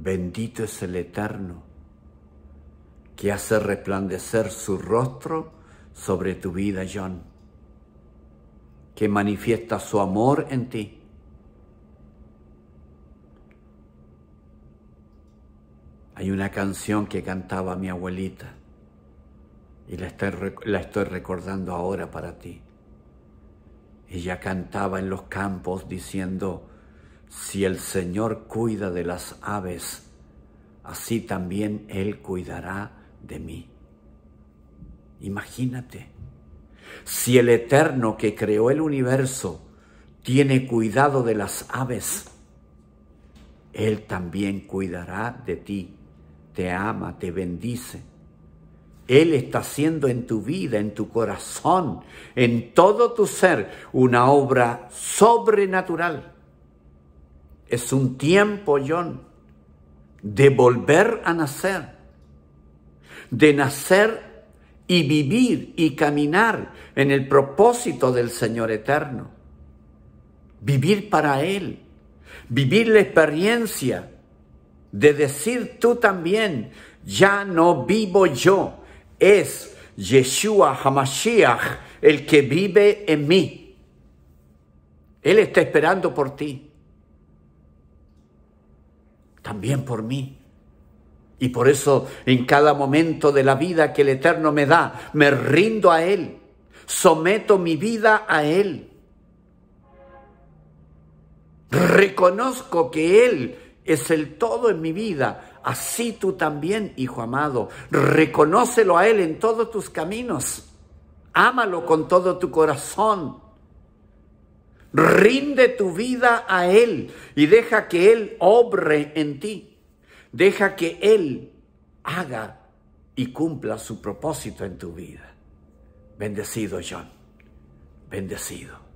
Bendito es el Eterno, que hace resplandecer su rostro sobre tu vida, John, que manifiesta su amor en ti. Hay una canción que cantaba mi abuelita y la estoy, recordando ahora para ti. Ella cantaba en los campos diciendo, si el Señor cuida de las aves, así también Él cuidará de mí. Imagínate, si el Eterno que creó el universo tiene cuidado de las aves, Él también cuidará de ti, te ama, te bendice. Él está haciendo en tu vida, en tu corazón, en todo tu ser, una obra sobrenatural es un tiempo, John, de volver a nacer, de nacer y vivir y caminar en el propósito del Señor eterno. Vivir para Él, vivir la experiencia de decir tú también, ya no vivo yo, es Yeshua Hamashiach el que vive en mí. Él está esperando por ti también por mí. Y por eso en cada momento de la vida que el Eterno me da, me rindo a Él, someto mi vida a Él. Reconozco que Él es el todo en mi vida. Así tú también, hijo amado, reconócelo a Él en todos tus caminos. Ámalo con todo tu corazón. Rinde tu vida a Él y deja que Él obre en ti. Deja que Él haga y cumpla su propósito en tu vida. Bendecido John. Bendecido.